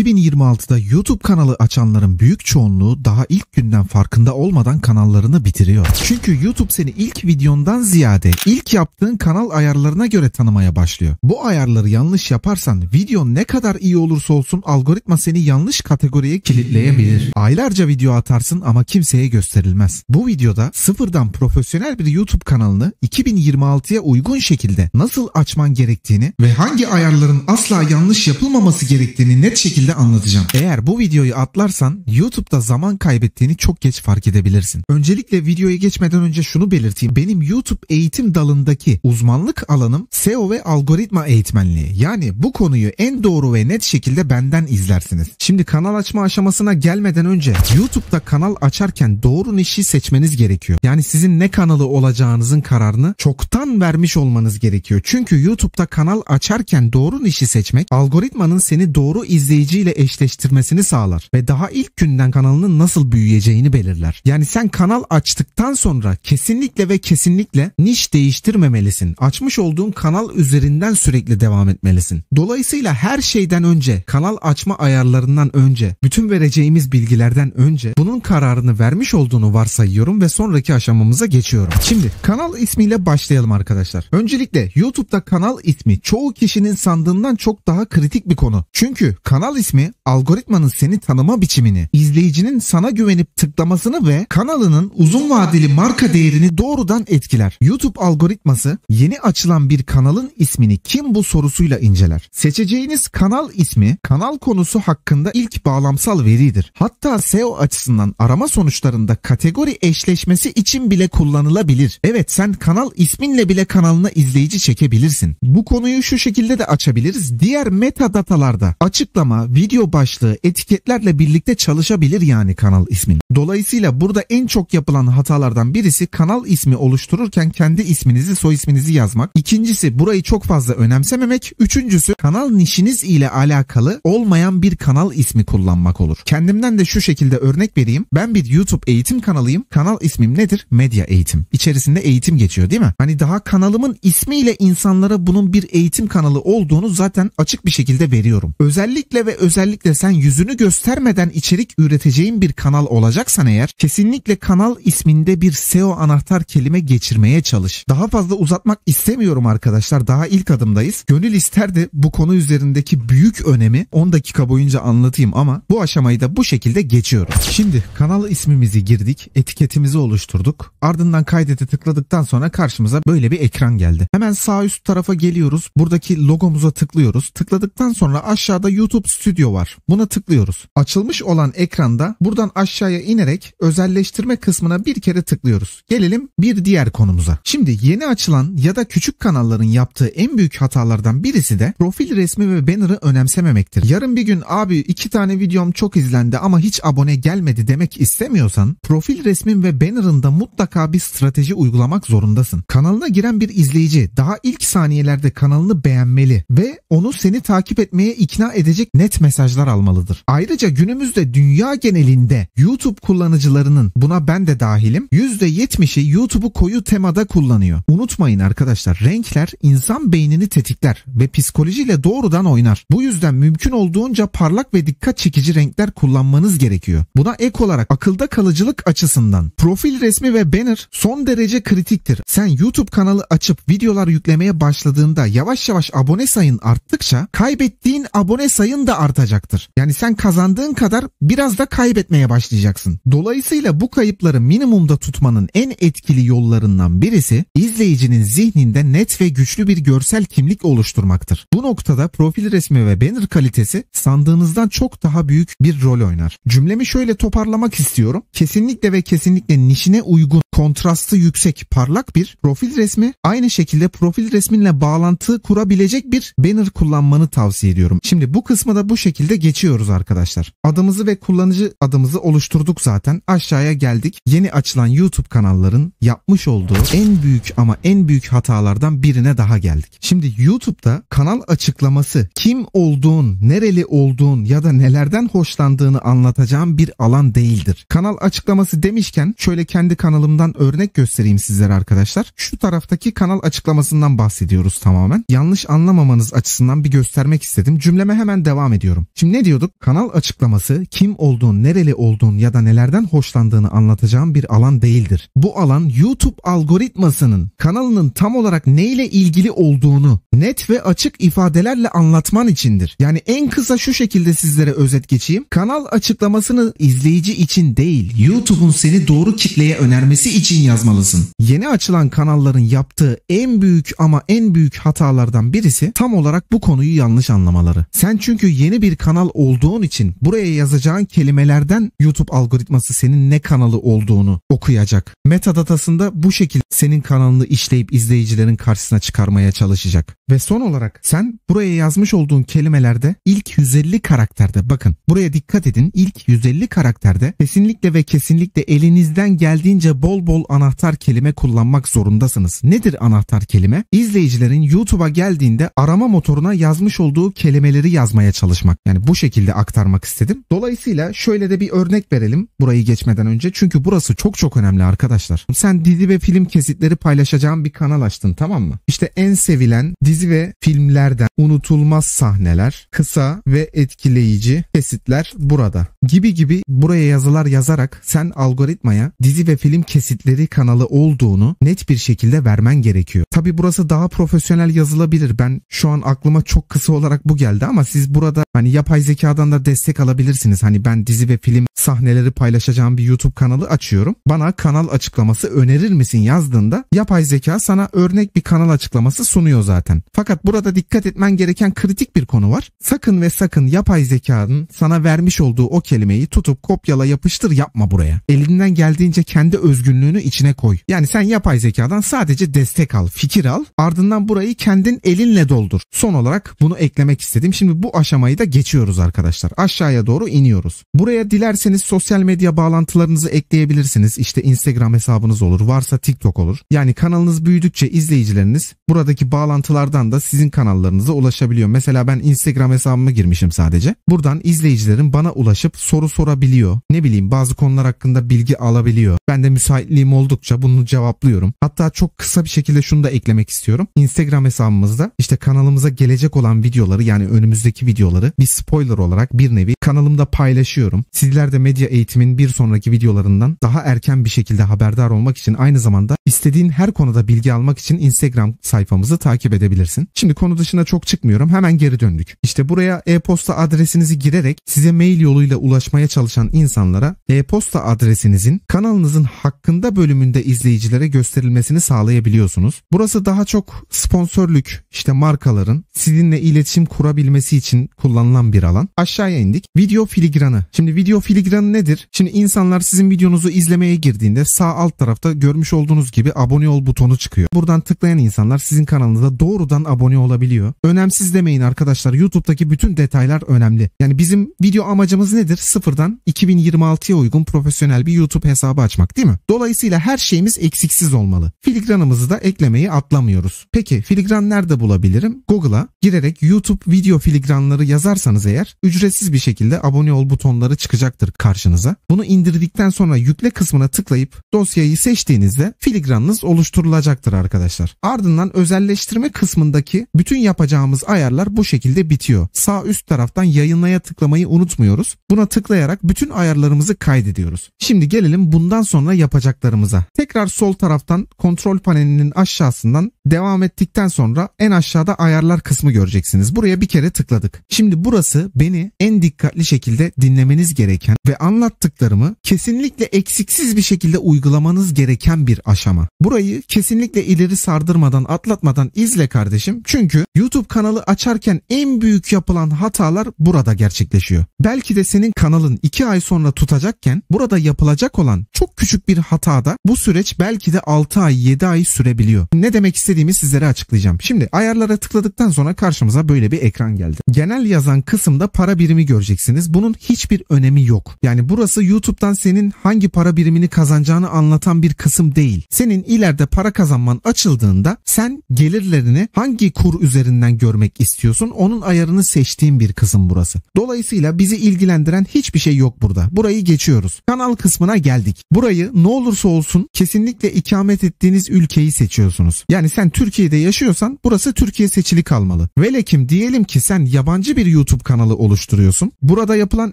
2026'da YouTube kanalı açanların büyük çoğunluğu daha ilk günden farkında olmadan kanallarını bitiriyor. Çünkü YouTube seni ilk videondan ziyade ilk yaptığın kanal ayarlarına göre tanımaya başlıyor. Bu ayarları yanlış yaparsan videon ne kadar iyi olursa olsun algoritma seni yanlış kategoriye kilitleyebilir. Aylarca video atarsın ama kimseye gösterilmez. Bu videoda sıfırdan profesyonel bir YouTube kanalını 2026'ya uygun şekilde nasıl açman gerektiğini ve hangi ayarların asla yanlış yapılmaması gerektiğini net şekilde şekilde anlatacağım. Eğer bu videoyu atlarsan YouTube'da zaman kaybettiğini çok geç fark edebilirsin. Öncelikle videoya geçmeden önce şunu belirteyim. Benim YouTube eğitim dalındaki uzmanlık alanım SEO ve algoritma eğitmenliği. Yani bu konuyu en doğru ve net şekilde benden izlersiniz. Şimdi kanal açma aşamasına gelmeden önce YouTube'da kanal açarken doğru nişi seçmeniz gerekiyor. Yani sizin ne kanalı olacağınızın kararını çoktan vermiş olmanız gerekiyor. Çünkü YouTube'da kanal açarken doğru nişi seçmek algoritmanın seni doğru izleyici ile eşleştirmesini sağlar ve daha ilk günden kanalının nasıl büyüyeceğini belirler. Yani sen kanal açtıktan sonra kesinlikle ve kesinlikle niş değiştirmemelisin. Açmış olduğun kanal üzerinden sürekli devam etmelisin. Dolayısıyla her şeyden önce, kanal açma ayarlarından önce, bütün vereceğimiz bilgilerden önce bunun kararını vermiş olduğunu varsayıyorum ve sonraki aşamamıza geçiyorum. Şimdi kanal ismiyle başlayalım arkadaşlar. Öncelikle YouTube'da kanal ismi çoğu kişinin sandığından çok daha kritik bir konu. Çünkü kanal ismi ismi algoritmanın seni tanıma biçimini, izleyicinin sana güvenip tıklamasını ve kanalının uzun vadeli marka değerini doğrudan etkiler. YouTube algoritması yeni açılan bir kanalın ismini kim bu sorusuyla inceler. Seçeceğiniz kanal ismi kanal konusu hakkında ilk bağlamsal veridir. Hatta SEO açısından arama sonuçlarında kategori eşleşmesi için bile kullanılabilir. Evet sen kanal isminle bile kanalına izleyici çekebilirsin. Bu konuyu şu şekilde de açabiliriz. Diğer metadatalarda açıklama, video başlığı etiketlerle birlikte çalışabilir yani kanal ismin. Dolayısıyla burada en çok yapılan hatalardan birisi kanal ismi oluştururken kendi isminizi soy isminizi yazmak. İkincisi burayı çok fazla önemsememek. Üçüncüsü kanal nişiniz ile alakalı olmayan bir kanal ismi kullanmak olur. Kendimden de şu şekilde örnek vereyim. Ben bir YouTube eğitim kanalıyım. Kanal ismim nedir? Medya eğitim. İçerisinde eğitim geçiyor değil mi? Hani daha kanalımın ismiyle insanlara bunun bir eğitim kanalı olduğunu zaten açık bir şekilde veriyorum. Özellikle ve özellikle sen yüzünü göstermeden içerik üreteceğin bir kanal olacaksan eğer kesinlikle kanal isminde bir SEO anahtar kelime geçirmeye çalış. Daha fazla uzatmak istemiyorum arkadaşlar. Daha ilk adımdayız. Gönül isterdi bu konu üzerindeki büyük önemi 10 dakika boyunca anlatayım ama bu aşamayı da bu şekilde geçiyorum. Şimdi kanal ismimizi girdik, etiketimizi oluşturduk. Ardından kaydete tıkladıktan sonra karşımıza böyle bir ekran geldi. Hemen sağ üst tarafa geliyoruz. Buradaki logomuza tıklıyoruz. Tıkladıktan sonra aşağıda YouTube Studio stüdyo var. Buna tıklıyoruz. Açılmış olan ekranda buradan aşağıya inerek özelleştirme kısmına bir kere tıklıyoruz. Gelelim bir diğer konumuza. Şimdi yeni açılan ya da küçük kanalların yaptığı en büyük hatalardan birisi de profil resmi ve banner'ı önemsememektir. Yarın bir gün abi iki tane videom çok izlendi ama hiç abone gelmedi demek istemiyorsan profil resmin ve banner'ında mutlaka bir strateji uygulamak zorundasın. Kanalına giren bir izleyici daha ilk saniyelerde kanalını beğenmeli ve onu seni takip etmeye ikna edecek net mesajlar almalıdır. Ayrıca günümüzde dünya genelinde YouTube kullanıcılarının buna ben de dahilim %70'i YouTube'u koyu temada kullanıyor. Unutmayın arkadaşlar renkler insan beynini tetikler ve psikolojiyle doğrudan oynar. Bu yüzden mümkün olduğunca parlak ve dikkat çekici renkler kullanmanız gerekiyor. Buna ek olarak akılda kalıcılık açısından profil resmi ve banner son derece kritiktir. Sen YouTube kanalı açıp videolar yüklemeye başladığında yavaş yavaş abone sayın arttıkça kaybettiğin abone sayın da artar artacaktır. Yani sen kazandığın kadar biraz da kaybetmeye başlayacaksın. Dolayısıyla bu kayıpları minimumda tutmanın en etkili yollarından birisi izleyicinin zihninde net ve güçlü bir görsel kimlik oluşturmaktır. Bu noktada profil resmi ve banner kalitesi sandığınızdan çok daha büyük bir rol oynar. Cümlemi şöyle toparlamak istiyorum. Kesinlikle ve kesinlikle nişine uygun, kontrastı yüksek, parlak bir profil resmi aynı şekilde profil resminle bağlantı kurabilecek bir banner kullanmanı tavsiye ediyorum. Şimdi bu kısmı da bu şekilde geçiyoruz arkadaşlar. Adımızı ve kullanıcı adımızı oluşturduk zaten. Aşağıya geldik. Yeni açılan YouTube kanalların yapmış olduğu en büyük ama en büyük hatalardan birine daha geldik. Şimdi YouTube'da kanal açıklaması kim olduğun, nereli olduğun ya da nelerden hoşlandığını anlatacağım bir alan değildir. Kanal açıklaması demişken şöyle kendi kanalımdan örnek göstereyim sizlere arkadaşlar. Şu taraftaki kanal açıklamasından bahsediyoruz tamamen. Yanlış anlamamanız açısından bir göstermek istedim. Cümleme hemen devam ediyor ediyorum. Şimdi ne diyorduk? Kanal açıklaması kim olduğun, nereli olduğun ya da nelerden hoşlandığını anlatacağım bir alan değildir. Bu alan YouTube algoritmasının kanalının tam olarak neyle ilgili olduğunu net ve açık ifadelerle anlatman içindir. Yani en kısa şu şekilde sizlere özet geçeyim. Kanal açıklamasını izleyici için değil, YouTube'un seni doğru kitleye önermesi için yazmalısın. Yeni açılan kanalların yaptığı en büyük ama en büyük hatalardan birisi tam olarak bu konuyu yanlış anlamaları. Sen çünkü yeni bir kanal olduğun için buraya yazacağın kelimelerden YouTube algoritması senin ne kanalı olduğunu okuyacak. Metadatasında bu şekilde senin kanalını işleyip izleyicilerin karşısına çıkarmaya çalışacak. Ve son olarak sen buraya yazmış olduğun kelimelerde ilk 150 karakterde bakın buraya dikkat edin ilk 150 karakterde kesinlikle ve kesinlikle elinizden geldiğince bol bol anahtar kelime kullanmak zorundasınız. Nedir anahtar kelime? İzleyicilerin YouTube'a geldiğinde arama motoruna yazmış olduğu kelimeleri yazmaya çalışmak anlatmak. Yani bu şekilde aktarmak istedim. Dolayısıyla şöyle de bir örnek verelim burayı geçmeden önce. Çünkü burası çok çok önemli arkadaşlar. Sen dizi ve film kesitleri paylaşacağım bir kanal açtın tamam mı? İşte en sevilen dizi ve filmlerden unutulmaz sahneler, kısa ve etkileyici kesitler burada. Gibi gibi buraya yazılar yazarak sen algoritmaya dizi ve film kesitleri kanalı olduğunu net bir şekilde vermen gerekiyor. Tabi burası daha profesyonel yazılabilir. Ben şu an aklıma çok kısa olarak bu geldi ama siz burada Hani yapay zekadan da destek alabilirsiniz. Hani ben dizi ve film sahneleri paylaşacağım bir YouTube kanalı açıyorum. Bana kanal açıklaması önerir misin yazdığında yapay zeka sana örnek bir kanal açıklaması sunuyor zaten. Fakat burada dikkat etmen gereken kritik bir konu var. Sakın ve sakın yapay zekanın sana vermiş olduğu o kelimeyi tutup kopyala yapıştır yapma buraya. Elinden geldiğince kendi özgünlüğünü içine koy. Yani sen yapay zekadan sadece destek al, fikir al. Ardından burayı kendin elinle doldur. Son olarak bunu eklemek istedim. Şimdi bu aşamayı kayda geçiyoruz arkadaşlar. Aşağıya doğru iniyoruz. Buraya dilerseniz sosyal medya bağlantılarınızı ekleyebilirsiniz. İşte Instagram hesabınız olur, varsa TikTok olur. Yani kanalınız büyüdükçe izleyicileriniz buradaki bağlantılardan da sizin kanallarınıza ulaşabiliyor. Mesela ben Instagram hesabıma girmişim sadece. Buradan izleyicilerim bana ulaşıp soru sorabiliyor. Ne bileyim bazı konular hakkında bilgi alabiliyor. Ben de müsaitliğim oldukça bunu cevaplıyorum. Hatta çok kısa bir şekilde şunu da eklemek istiyorum. Instagram hesabımızda işte kanalımıza gelecek olan videoları yani önümüzdeki videoları bir spoiler olarak bir nevi kanalımda paylaşıyorum. Sizler de medya eğitimin bir sonraki videolarından daha erken bir şekilde haberdar olmak için aynı zamanda istediğin her konuda bilgi almak için Instagram sayfamızı takip edebilirsin. Şimdi konu dışına çok çıkmıyorum hemen geri döndük. İşte buraya e-posta adresinizi girerek size mail yoluyla ulaşmaya çalışan insanlara e-posta adresinizin kanalınızın hakkında bölümünde izleyicilere gösterilmesini sağlayabiliyorsunuz. Burası daha çok sponsorluk işte markaların sizinle iletişim kurabilmesi için kullanılmaktadır kullanılan bir alan. Aşağıya indik. Video filigranı. Şimdi video filigranı nedir? Şimdi insanlar sizin videonuzu izlemeye girdiğinde sağ alt tarafta görmüş olduğunuz gibi abone ol butonu çıkıyor. Buradan tıklayan insanlar sizin kanalınıza doğrudan abone olabiliyor. Önemsiz demeyin arkadaşlar. YouTube'daki bütün detaylar önemli. Yani bizim video amacımız nedir? Sıfırdan 2026'ya uygun profesyonel bir YouTube hesabı açmak değil mi? Dolayısıyla her şeyimiz eksiksiz olmalı. Filigranımızı da eklemeyi atlamıyoruz. Peki filigran nerede bulabilirim? Google'a girerek YouTube video filigranları yazar yazarsanız eğer ücretsiz bir şekilde abone ol butonları çıkacaktır karşınıza. Bunu indirdikten sonra yükle kısmına tıklayıp dosyayı seçtiğinizde filigranınız oluşturulacaktır arkadaşlar. Ardından özelleştirme kısmındaki bütün yapacağımız ayarlar bu şekilde bitiyor. Sağ üst taraftan yayınlaya tıklamayı unutmuyoruz. Buna tıklayarak bütün ayarlarımızı kaydediyoruz. Şimdi gelelim bundan sonra yapacaklarımıza. Tekrar sol taraftan kontrol panelinin aşağısından devam ettikten sonra en aşağıda ayarlar kısmı göreceksiniz. Buraya bir kere tıkladık. Şimdi burası beni en dikkatli şekilde dinlemeniz gereken ve anlattıklarımı kesinlikle eksiksiz bir şekilde uygulamanız gereken bir aşama. Burayı kesinlikle ileri sardırmadan atlatmadan izle kardeşim. Çünkü YouTube kanalı açarken en büyük yapılan hatalar burada gerçekleşiyor. Belki de senin kanalın 2 ay sonra tutacakken burada yapılacak olan çok küçük bir hatada bu süreç belki de 6 ay 7 ay sürebiliyor. Ne demek istediğimi sizlere açıklayacağım. Şimdi ayarlara tıkladıktan sonra karşımıza böyle bir ekran geldi. Genel yazan yazan kısımda para birimi göreceksiniz. Bunun hiçbir önemi yok. Yani burası YouTube'dan senin hangi para birimini kazanacağını anlatan bir kısım değil. Senin ileride para kazanman açıldığında sen gelirlerini hangi kur üzerinden görmek istiyorsun onun ayarını seçtiğin bir kısım burası. Dolayısıyla bizi ilgilendiren hiçbir şey yok burada. Burayı geçiyoruz. Kanal kısmına geldik. Burayı ne olursa olsun kesinlikle ikamet ettiğiniz ülkeyi seçiyorsunuz. Yani sen Türkiye'de yaşıyorsan burası Türkiye seçili kalmalı. Velekim diyelim ki sen yabancı bir YouTube YouTube kanalı oluşturuyorsun. Burada yapılan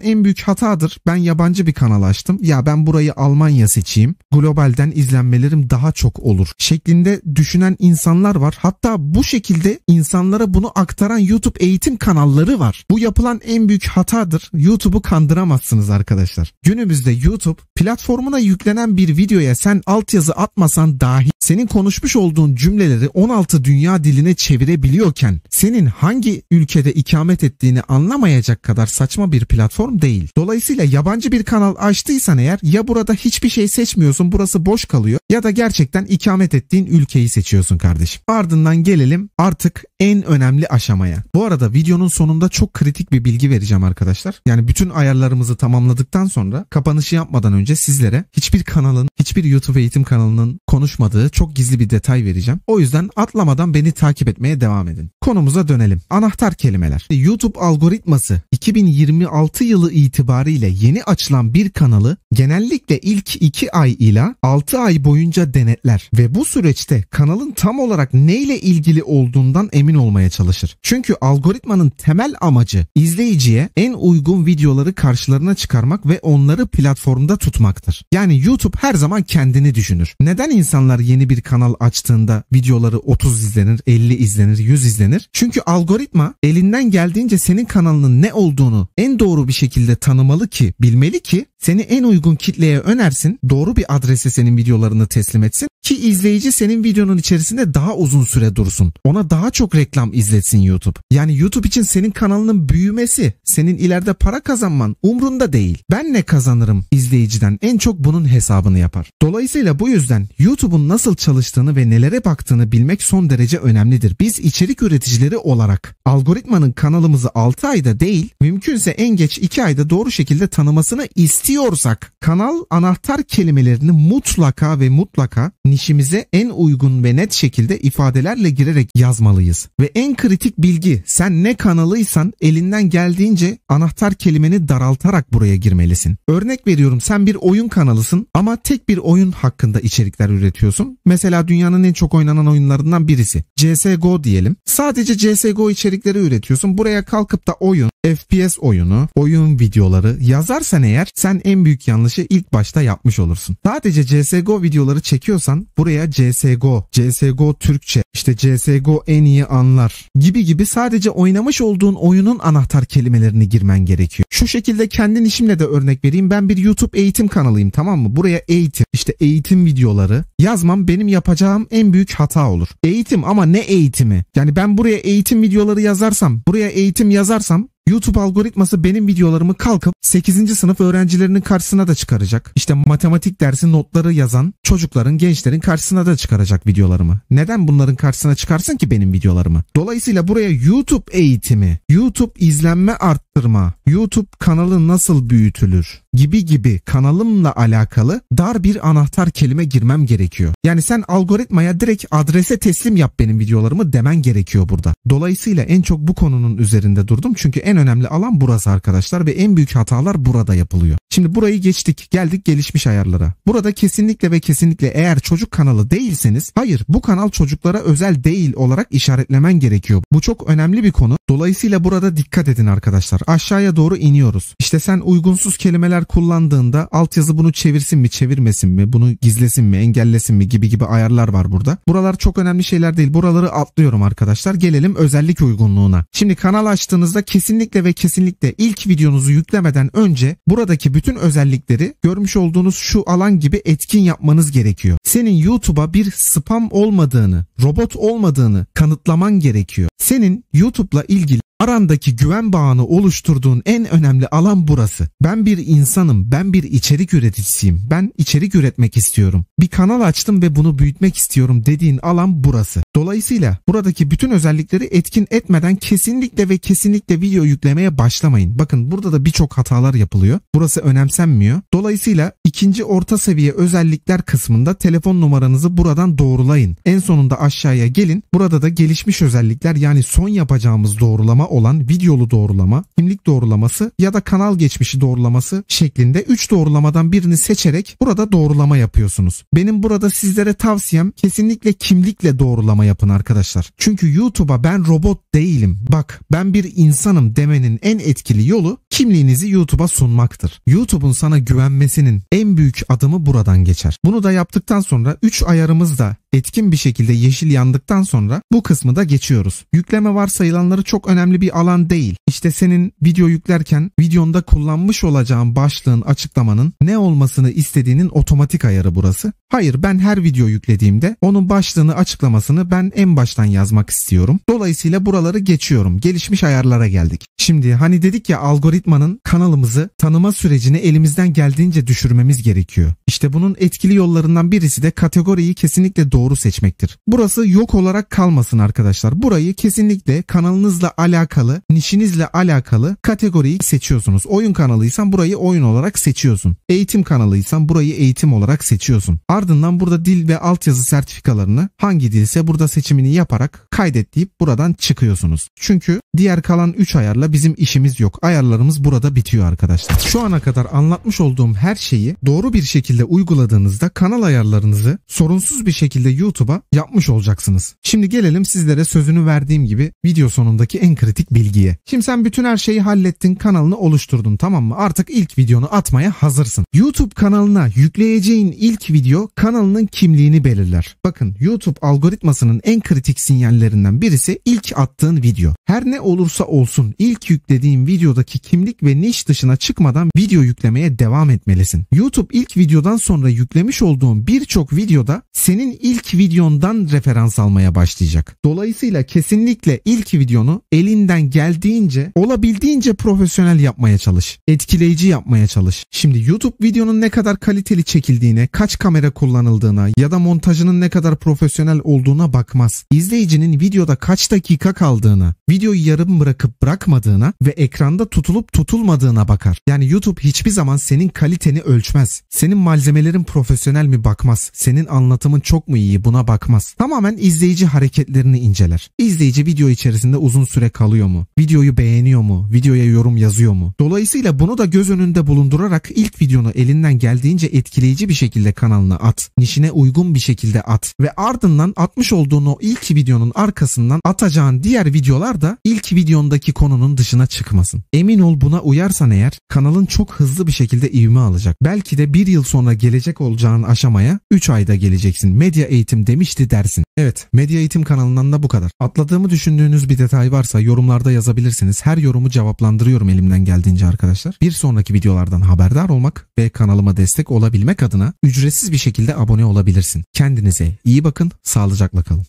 en büyük hatadır. Ben yabancı bir kanal açtım. Ya ben burayı Almanya seçeyim. Globalden izlenmelerim daha çok olur şeklinde düşünen insanlar var. Hatta bu şekilde insanlara bunu aktaran YouTube eğitim kanalları var. Bu yapılan en büyük hatadır. YouTube'u kandıramazsınız arkadaşlar. Günümüzde YouTube platformuna yüklenen bir videoya sen altyazı atmasan dahi senin konuşmuş olduğun cümleleri 16 dünya diline çevirebiliyorken senin hangi ülkede ikamet ettiğini anlamayacak kadar saçma bir platform değil. Dolayısıyla yabancı bir kanal açtıysan eğer ya burada hiçbir şey seçmiyorsun burası boş kalıyor ya da gerçekten ikamet ettiğin ülkeyi seçiyorsun kardeşim. Ardından gelelim artık en önemli aşamaya. Bu arada videonun sonunda çok kritik bir bilgi vereceğim arkadaşlar. Yani bütün ayarlarımızı tamamladıktan sonra kapanışı yapmadan önce sizlere hiçbir kanalın hiçbir YouTube eğitim kanalının konuşmadığı çok gizli bir detay vereceğim. O yüzden atlamadan beni takip etmeye devam edin. Konumuza dönelim. Anahtar kelimeler. YouTube algoritması 2026 yılı itibariyle yeni açılan bir kanalı Genellikle ilk 2 ay ila 6 ay boyunca denetler ve bu süreçte kanalın tam olarak neyle ilgili olduğundan emin olmaya çalışır. Çünkü algoritmanın temel amacı izleyiciye en uygun videoları karşılarına çıkarmak ve onları platformda tutmaktır. Yani YouTube her zaman kendini düşünür. Neden insanlar yeni bir kanal açtığında videoları 30 izlenir, 50 izlenir, 100 izlenir? Çünkü algoritma elinden geldiğince senin kanalının ne olduğunu en doğru bir şekilde tanımalı ki, bilmeli ki seni en uygun uygun kitleye önersin. Doğru bir adrese senin videolarını teslim etsin ki izleyici senin videonun içerisinde daha uzun süre dursun. Ona daha çok reklam izletsin YouTube. Yani YouTube için senin kanalının büyümesi, senin ileride para kazanman umrunda değil. Ben ne kazanırım izleyiciden en çok bunun hesabını yapar. Dolayısıyla bu yüzden YouTube'un nasıl çalıştığını ve nelere baktığını bilmek son derece önemlidir. Biz içerik üreticileri olarak algoritmanın kanalımızı 6 ayda değil mümkünse en geç 2 ayda doğru şekilde tanımasını istiyorsak kanal anahtar kelimelerini mutlaka ve mutlaka nişimize en uygun ve net şekilde ifadelerle girerek yazmalıyız. Ve en kritik bilgi sen ne kanalıysan elinden geldiğince anahtar kelimeni daraltarak buraya girmelisin. Örnek veriyorum sen bir oyun kanalısın ama tek bir oyun hakkında içerikler üretiyorsun. Mesela dünyanın en çok oynanan oyunlarından birisi. CSGO diyelim. Sadece CSGO içerikleri üretiyorsun. Buraya kalkıp da oyun, FPS oyunu, oyun videoları yazarsan eğer sen en büyük yanlışı ilk başta yapmış olursun. Sadece CSGO videoları çekiyorsan buraya CSGO, CSGO Türkçe, işte CSGO en iyi anlar gibi gibi sadece oynamış olduğun oyunun anahtar kelimelerini girmen gerekiyor. Şu şekilde kendin işimle de örnek vereyim. Ben bir YouTube eğitim kanalıyım tamam mı? Buraya eğitim, işte eğitim videoları yazmam benim yapacağım en büyük hata olur. Eğitim ama ne eğitimi? Yani ben buraya eğitim videoları yazarsam, buraya eğitim yazarsam YouTube algoritması benim videolarımı kalkıp 8. sınıf öğrencilerinin karşısına da çıkaracak. İşte matematik dersi notları yazan çocukların, gençlerin karşısına da çıkaracak videolarımı. Neden bunların karşısına çıkarsın ki benim videolarımı? Dolayısıyla buraya YouTube eğitimi, YouTube izlenme art arttırma, YouTube kanalı nasıl büyütülür gibi gibi kanalımla alakalı dar bir anahtar kelime girmem gerekiyor. Yani sen algoritmaya direkt adrese teslim yap benim videolarımı demen gerekiyor burada. Dolayısıyla en çok bu konunun üzerinde durdum çünkü en önemli alan burası arkadaşlar ve en büyük hatalar burada yapılıyor. Şimdi burayı geçtik geldik gelişmiş ayarlara. Burada kesinlikle ve kesinlikle eğer çocuk kanalı değilseniz hayır bu kanal çocuklara özel değil olarak işaretlemen gerekiyor. Bu çok önemli bir konu. Dolayısıyla burada dikkat edin arkadaşlar aşağıya doğru iniyoruz. İşte sen uygunsuz kelimeler kullandığında altyazı bunu çevirsin mi çevirmesin mi bunu gizlesin mi engellesin mi gibi gibi ayarlar var burada. Buralar çok önemli şeyler değil buraları atlıyorum arkadaşlar gelelim özellik uygunluğuna. Şimdi kanal açtığınızda kesinlikle ve kesinlikle ilk videonuzu yüklemeden önce buradaki bütün özellikleri görmüş olduğunuz şu alan gibi etkin yapmanız gerekiyor. Senin YouTube'a bir spam olmadığını, robot olmadığını kanıtlaman gerekiyor. Senin YouTube'la ilgili Arandaki güven bağını oluşturduğun en önemli alan burası. Ben bir insanım, ben bir içerik üreticisiyim. Ben içerik üretmek istiyorum bir kanal açtım ve bunu büyütmek istiyorum dediğin alan burası. Dolayısıyla buradaki bütün özellikleri etkin etmeden kesinlikle ve kesinlikle video yüklemeye başlamayın. Bakın burada da birçok hatalar yapılıyor. Burası önemsenmiyor. Dolayısıyla ikinci orta seviye özellikler kısmında telefon numaranızı buradan doğrulayın. En sonunda aşağıya gelin. Burada da gelişmiş özellikler yani son yapacağımız doğrulama olan videolu doğrulama, kimlik doğrulaması ya da kanal geçmişi doğrulaması şeklinde 3 doğrulamadan birini seçerek burada doğrulama yapıyorsunuz. Benim burada sizlere tavsiyem kesinlikle kimlikle doğrulama yapın arkadaşlar. Çünkü YouTube'a ben robot değilim. Bak ben bir insanım demenin en etkili yolu kimliğinizi YouTube'a sunmaktır. YouTube'un sana güvenmesinin en büyük adımı buradan geçer. Bunu da yaptıktan sonra 3 ayarımız da etkin bir şekilde yeşil yandıktan sonra bu kısmı da geçiyoruz. Yükleme varsayılanları çok önemli bir alan değil. İşte senin video yüklerken videonda kullanmış olacağın başlığın açıklamanın ne olmasını istediğinin otomatik ayarı burası. Hayır ben her video yüklediğimde onun başlığını açıklamasını ben en baştan yazmak istiyorum. Dolayısıyla buraları geçiyorum. Gelişmiş ayarlara geldik. Şimdi hani dedik ya algoritmanın kanalımızı tanıma sürecini elimizden geldiğince düşürmemiz gerekiyor. İşte bunun etkili yollarından birisi de kategoriyi kesinlikle doğru seçmektir. Burası yok olarak kalmasın arkadaşlar. Burayı kesinlikle kanalınızla alakalı, nişinizle alakalı kategoriyi seçiyorsunuz. Oyun kanalıysan burayı oyun olarak seçiyorsun. Eğitim kanalıysan burayı eğitim olarak seçiyorsun. Ardından burada dil ve altyazı sertifikalarını hangi dilse burada seçimini yaparak kaydet buradan çıkıyorsunuz. Çünkü diğer kalan 3 ayarla bizim işimiz yok. Ayarlarımız burada bitiyor arkadaşlar. Şu ana kadar anlatmış olduğum her şeyi doğru bir şekilde uyguladığınızda kanal ayarlarınızı sorunsuz bir şekilde YouTube'a yapmış olacaksınız. Şimdi gelelim sizlere sözünü verdiğim gibi video sonundaki en kritik bilgiye. Şimdi sen bütün her şeyi hallettin kanalını oluşturdun tamam mı? Artık ilk videonu atmaya hazırsın. YouTube kanalına yükleyeceğin ilk video kanalının kimliğini belirler. Bakın YouTube algoritmasının en kritik sinyallerinden birisi ilk attığın video. Her ne olursa olsun ilk yüklediğin videodaki kimlik ve niş dışına çıkmadan video yüklemeye devam etmelisin. YouTube ilk videodan sonra yüklemiş olduğun birçok videoda senin ilk videondan referans almaya başlayacak. Dolayısıyla kesinlikle ilk videonu elinden geldiğince olabildiğince profesyonel yapmaya çalış. Etkileyici yapmaya çalış. Şimdi YouTube videonun ne kadar kaliteli çekildiğine, kaç kamera kullanıldığına ya da montajının ne kadar profesyonel olduğuna bakmaz. İzleyicinin videoda kaç dakika kaldığına, videoyu yarım bırakıp bırakmadığına ve ekranda tutulup tutulmadığına bakar. Yani YouTube hiçbir zaman senin kaliteni ölçmez. Senin malzemelerin profesyonel mi bakmaz. Senin anlatımın çok mu iyi buna bakmaz. Tamamen izleyici hareketlerini inceler. İzleyici video içerisinde uzun süre kalıyor mu? Videoyu beğeniyor mu? Videoya yorum yazıyor mu? Dolayısıyla bunu da göz önünde bulundurarak ilk videonu elinden geldiğince etkileyici bir şekilde kanalına at. Nişine uygun bir şekilde at. Ve ardından atmış olduğun o ilk videonun arkasından atacağın diğer videolar da ilk videondaki konunun dışına çıkmasın. Emin ol buna uyarsan eğer kanalın çok hızlı bir şekilde ivme alacak. Belki de bir yıl sonra gelecek olacağın aşamaya 3 ayda geleceksin. Medya eğitim demişti dersin. Evet medya eğitim kanalından da bu kadar. Atladığımı düşündüğünüz bir detay varsa yorumlarda yazabilirsiniz. Her yorumu cevaplandırıyorum elimden geldiğince arkadaşlar. Bir sonraki videolardan haberdar olmak ve kanalıma destek olabilmek adına ücretsiz bir şekilde şekilde abone olabilirsin. Kendinize iyi bakın, sağlıcakla kalın.